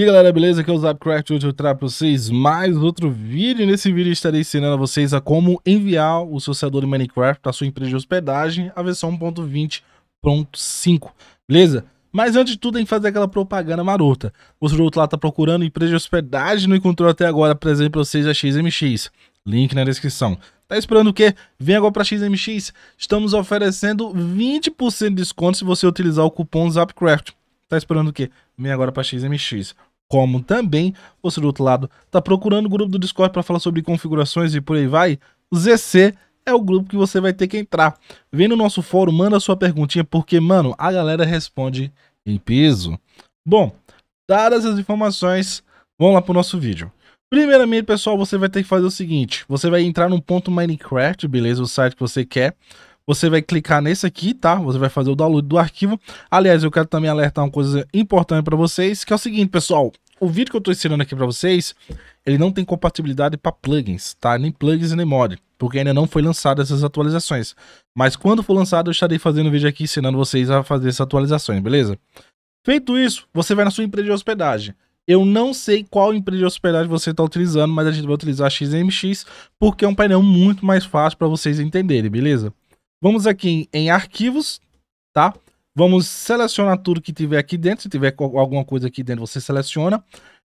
E galera, beleza? Aqui é o Zapcraft, hoje eu trago para vocês mais outro vídeo. Nesse vídeo estarei ensinando a vocês a como enviar o seu servidor de Minecraft para sua empresa de hospedagem, a versão 1.20.5, beleza? Mas antes de tudo, tem que fazer aquela propaganda marota. Você do outro lado tá procurando empresa de hospedagem, não encontrou até agora, Presente para vocês a XMX. Link na descrição. Tá esperando o quê? Vem agora para XMX. Estamos oferecendo 20% de desconto se você utilizar o cupom ZAPCRAFT. Tá esperando o quê? Vem agora para XMX como também você do outro lado está procurando o grupo do Discord para falar sobre configurações e por aí vai, o ZC é o grupo que você vai ter que entrar. Vem no nosso fórum, manda sua perguntinha, porque, mano, a galera responde em peso. Bom, dadas as informações, vamos lá para o nosso vídeo. Primeiramente, pessoal, você vai ter que fazer o seguinte, você vai entrar no ponto Minecraft, beleza, o site que você quer, você vai clicar nesse aqui, tá? Você vai fazer o download do arquivo. Aliás, eu quero também alertar uma coisa importante para vocês, que é o seguinte, pessoal o vídeo que eu tô ensinando aqui para vocês, ele não tem compatibilidade para plugins, tá? Nem plugins nem mod, porque ainda não foi lançado essas atualizações. Mas quando for lançado, eu estarei fazendo vídeo aqui ensinando vocês a fazer essas atualizações, beleza? Feito isso, você vai na sua empresa de hospedagem. Eu não sei qual empresa de hospedagem você está utilizando, mas a gente vai utilizar a XMX, porque é um painel muito mais fácil para vocês entenderem, beleza? Vamos aqui em, em arquivos, tá? Vamos selecionar tudo que tiver aqui dentro. Se tiver alguma coisa aqui dentro, você seleciona.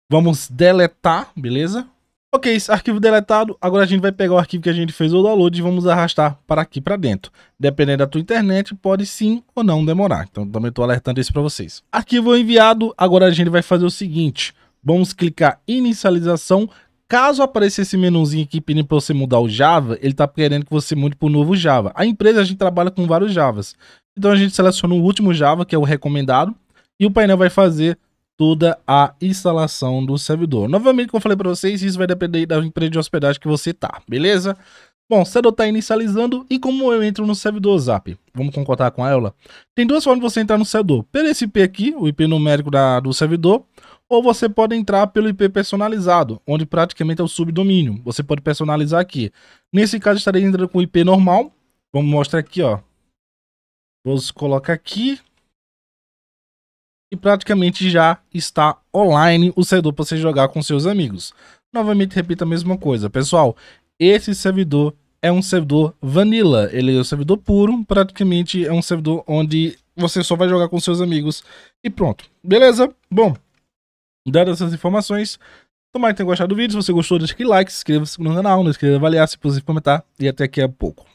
Vamos deletar, beleza? Ok, arquivo deletado. Agora a gente vai pegar o arquivo que a gente fez o download e vamos arrastar para aqui para dentro. Dependendo da tua internet, pode sim ou não demorar. Então também estou alertando isso para vocês. Arquivo enviado. Agora a gente vai fazer o seguinte. Vamos clicar inicialização. Caso apareça esse menuzinho aqui pedindo para você mudar o Java, ele está querendo que você mude para o novo Java. A empresa a gente trabalha com vários Javas. Então a gente seleciona o último Java, que é o recomendado, e o painel vai fazer toda a instalação do servidor. Novamente, como eu falei para vocês, isso vai depender da empresa de hospedagem que você tá, beleza? Bom, servidor está inicializando e como eu entro no servidor Zap? Vamos concordar com a Tem duas formas de você entrar no servidor. Pelo esse IP aqui, o IP numérico da, do servidor, ou você pode entrar pelo IP personalizado, onde praticamente é o subdomínio. Você pode personalizar aqui. Nesse caso, estarei entrando com o IP normal. Vamos mostrar aqui, ó. Você coloca aqui. E praticamente já está online o servidor para você jogar com seus amigos. Novamente repito a mesma coisa, pessoal. Esse servidor é um servidor vanilla. Ele é um servidor puro, praticamente é um servidor onde você só vai jogar com seus amigos e pronto. Beleza? Bom, dadas essas informações, tomara que tenha gostado do vídeo. Se você gostou, deixa aquele like, se inscreva-se no canal, não esqueça de avaliar, se possível comentar. E até aqui a pouco.